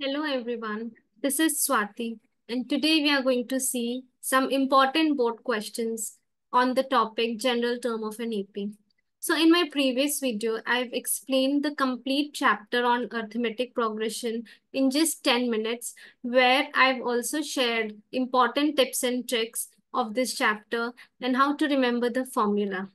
Hello everyone, this is Swati and today we are going to see some important board questions on the topic general term of an AP. So in my previous video, I've explained the complete chapter on arithmetic progression in just 10 minutes where I've also shared important tips and tricks of this chapter and how to remember the formula.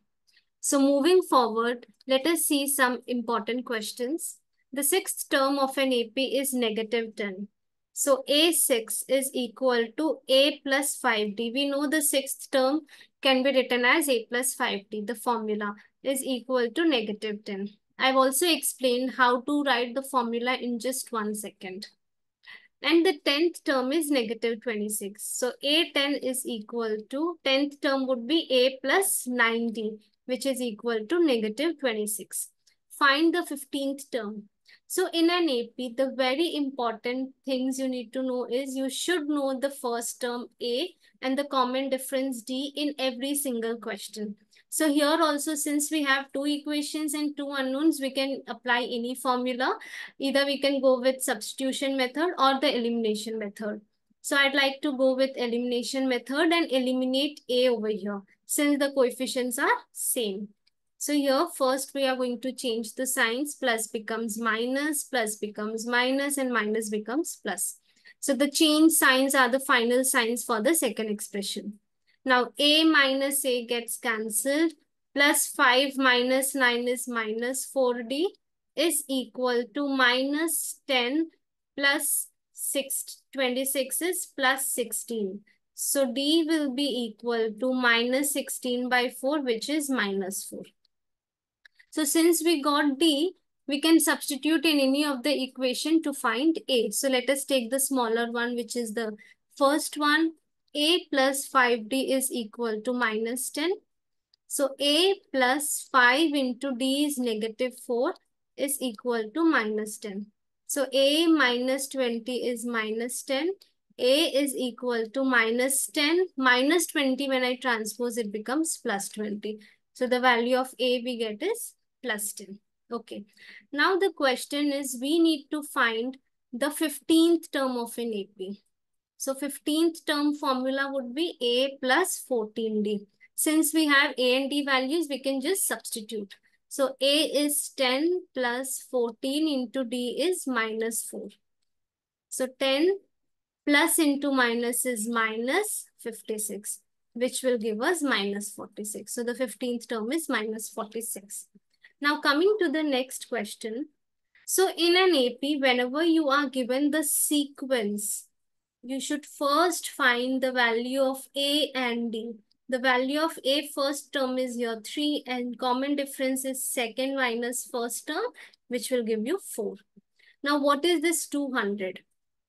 So moving forward, let us see some important questions. The sixth term of an AP is negative 10. So A6 is equal to A plus 5D. We know the sixth term can be written as A plus 5D. The formula is equal to negative 10. I've also explained how to write the formula in just one second. And the 10th term is negative 26. So A10 is equal to, 10th term would be A plus 9D, which is equal to negative 26. Find the 15th term. So in an AP, the very important things you need to know is you should know the first term A and the common difference D in every single question. So here also, since we have two equations and two unknowns, we can apply any formula. Either we can go with substitution method or the elimination method. So I'd like to go with elimination method and eliminate A over here since the coefficients are same. So here first we are going to change the signs plus becomes minus, plus becomes minus and minus becomes plus. So the change signs are the final signs for the second expression. Now a minus a gets cancelled plus 5 minus 9 is minus 4d is equal to minus 10 plus 6, 26 is plus 16. So D will be equal to minus 16 by 4, which is minus 4. So since we got D, we can substitute in any of the equation to find A. So let us take the smaller one, which is the first one. A plus 5D is equal to minus 10. So A plus 5 into D is negative 4 is equal to minus 10. So A minus 20 is minus 10. A is equal to minus 10. Minus 20 when I transpose it becomes plus 20. So the value of A we get is plus 10. Okay. Now the question is we need to find the 15th term of an AP. So 15th term formula would be A plus 14D. Since we have A and D values, we can just substitute. So A is 10 plus 14 into D is minus 4. So 10 plus into minus is minus 56, which will give us minus 46. So the 15th term is minus 46. Now coming to the next question. So in an AP, whenever you are given the sequence, you should first find the value of A and D. The value of A first term is your 3 and common difference is second minus first term, which will give you 4. Now, what is this 200?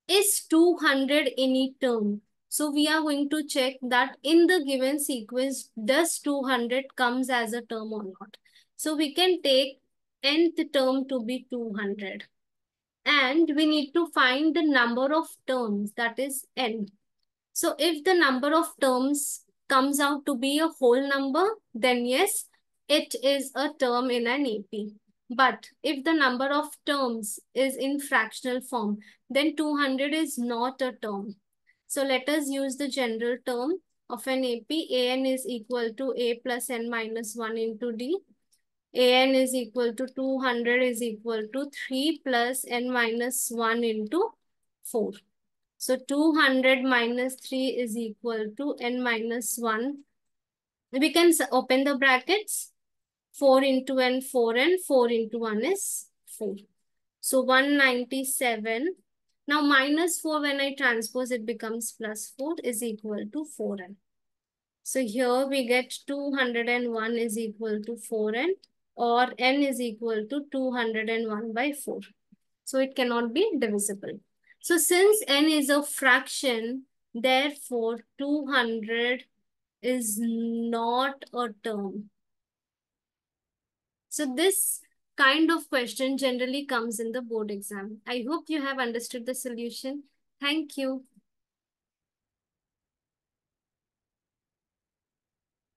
Is 200 any term? So we are going to check that in the given sequence, does 200 comes as a term or not? So we can take nth term to be 200. And we need to find the number of terms that is n. So if the number of terms comes out to be a whole number, then yes, it is a term in an AP. But if the number of terms is in fractional form, then 200 is not a term. So let us use the general term of an AP. AN is equal to A plus N minus 1 into D an is equal to 200 is equal to 3 plus n minus 1 into 4. So 200 minus 3 is equal to n minus 1. We can open the brackets. 4 into n, 4 and 4 into 1 is 4. So 197. Now minus 4 when I transpose it becomes plus 4 is equal to 4n. So here we get 201 is equal to 4n or n is equal to 201 by 4. So it cannot be divisible. So since n is a fraction, therefore 200 is not a term. So this kind of question generally comes in the board exam. I hope you have understood the solution. Thank you.